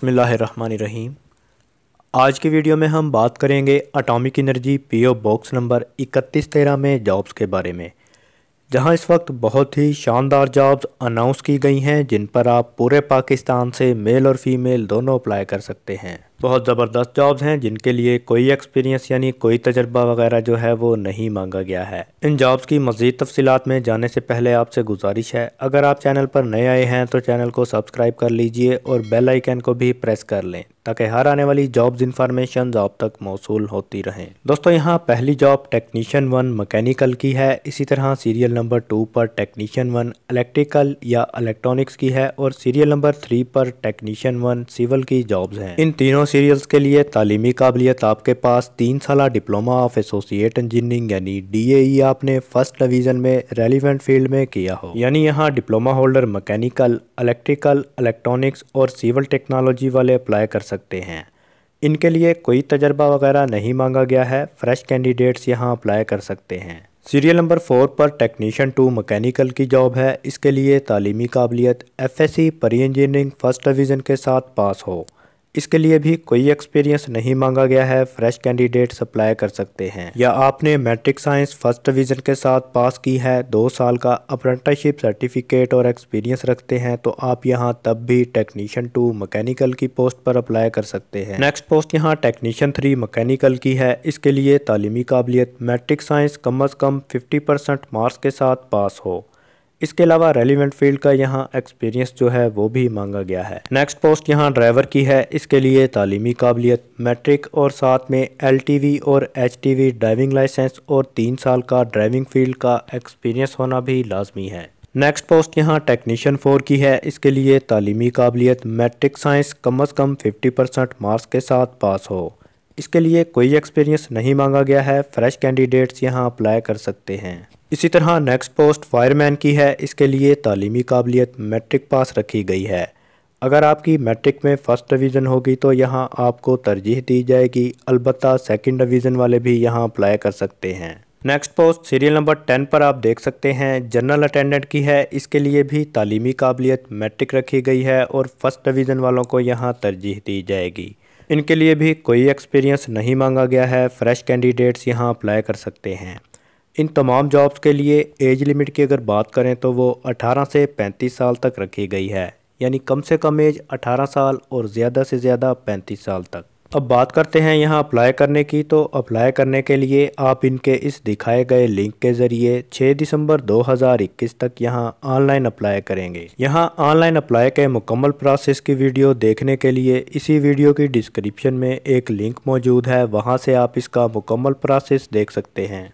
बसमीम आज की वीडियो में हम बात करेंगे atomic energy PO box number 3113 में जॉब्स के बारे में जहां इस वक्त बहुत ही शानदार जॉब्स अनाउंस की गई हैं जिन पर आप पूरे पाकिस्तान से मेल और फीमेल दोनों अप्लाई कर सकते हैं बहुत ज़बरदस्त जॉब्स हैं जिनके लिए कोई एक्सपीरियंस यानी कोई तजर्बा वगैरह जो है वो नहीं मांगा गया है इन जॉब्स की मज़ीद तफसीत में जाने से पहले आपसे गुजारिश है अगर आप चैनल पर नए आए हैं तो चैनल को सब्सक्राइब कर लीजिए और बेल आइकन को भी प्रेस कर लें ताकि हर आने वाली जॉब्स इंफॉर्मेशन आप तक मौसू होती रहें दोस्तों यहाँ पहली जॉब टेक्नीशियन वन मकैनिकल की है इसी तरह सीरियल नंबर टू पर टेक्नीशियन वन इलेक्ट्रिकल या इलेक्ट्रॉनिक्स की है और सीरियल नंबर थ्री पर टेक्नीशियन वन सिविल की जॉब्स हैं इन तीनों सीरियल्स के लिए तालीमी काबिलियत आपके पास तीन साल डिप्लोमा ऑफ एसोसिएट इंजीनियरिंग यानी डी e आपने फर्स्ट डिवीज़न में रेलिवेंट फील्ड में किया हो यानी यहाँ diploma holder mechanical electrical electronics और सिविल टेक्नोलॉजी वाले अप्लाई कर सकते हैं इनके लिए कोई तजर्बा वगैरह नहीं मांगा गया है फ्रेश कैंडिडेट्स यहाँ अप्लाई कर सकते हैं सीरियल नंबर फोर पर टेक्नीशियन टू मैकेनिकल की जॉब है इसके लिए तालीमी काबिलियत एफ एस सी परी इंजीनियरिंग फ़र्स्ट डिवीज़न के साथ पास हो इसके लिए भी कोई एक्सपीरियंस नहीं मांगा गया है फ्रेश कैंडिडेट अप्लाई कर सकते हैं या आपने मैट्रिक साइंस फर्स्ट डिवीजन के साथ पास की है दो साल का अप्रेंटिसशिप सर्टिफिकेट और एक्सपीरियंस रखते हैं तो आप यहाँ तब भी टेक्नीशियन टू मैकेनिकल की पोस्ट पर अप्लाई कर सकते हैं नेक्स्ट पोस्ट यहाँ टेक्नीशियन थ्री मकैनिकल की है इसके लिए तालीमी काबिलियत मैट्रिक साइंस कम अज़ कम फिफ्टी मार्क्स के साथ पास हो इसके अलावा रेलिवेंट फील्ड का यहाँ एक्सपीरियंस जो है वो भी मांगा गया है नेक्स्ट पोस्ट यहाँ ड्राइवर की है इसके लिए तालीमी काबिलियत मैट्रिक और साथ में एल और एच ड्राइविंग लाइसेंस और तीन साल का ड्राइविंग फील्ड का एक्सपीरियंस होना भी लाजमी है नेक्स्ट पोस्ट यहाँ टेक्नीशियन फोर की है इसके लिए तालीमी काबिलियत मैट्रिक साइंस कम अज़ कम फिफ्टी परसेंट मार्क्स के साथ पास हो इसके लिए कोई एक्सपीरियंस नहीं मांगा गया है फ्रेश कैंडिडेट्स यहाँ अप्लाई कर सकते हैं इसी तरह नेक्स्ट पोस्ट फायरमैन की है इसके लिए तालीमी काबिलियत मैट्रिक पास रखी गई है अगर आपकी मैट्रिक में फ़र्स्ट डिवीज़न होगी तो यहाँ आपको तरजीह दी जाएगी अलबत् सेकेंड डिवीज़न वाले भी यहाँ अप्लाई कर सकते हैं next post serial number ten पर आप देख सकते हैं जनरल अटेंडेंट की है इसके लिए भी तालीमी काबिलियत मैट्रिक रखी गई है और फर्स्ट डिवीज़न वालों को यहाँ तरजीह दी जाएगी इनके लिए भी कोई एक्सपीरियंस नहीं मांगा गया है फ्रेश कैंडिडेट्स यहाँ अप्लाई कर सकते हैं इन तमाम जॉब्स के लिए एज लिमिट की अगर बात करें तो वो 18 से 35 साल तक रखी गई है यानी कम से कम एज 18 साल और ज़्यादा से ज़्यादा 35 साल तक अब बात करते हैं यहाँ अप्लाई करने की तो अप्लाई करने के लिए आप इनके इस दिखाए गए लिंक के ज़रिए 6 दिसंबर 2021 तक यहाँ ऑनलाइन अप्लाई करेंगे यहाँ ऑनलाइन अप्लाई के मुकम्मल प्रोसेस की वीडियो देखने के लिए इसी वीडियो की डिस्क्रिप्शन में एक लिंक मौजूद है वहाँ से आप इसका मुकम्मल प्रोसेस देख सकते हैं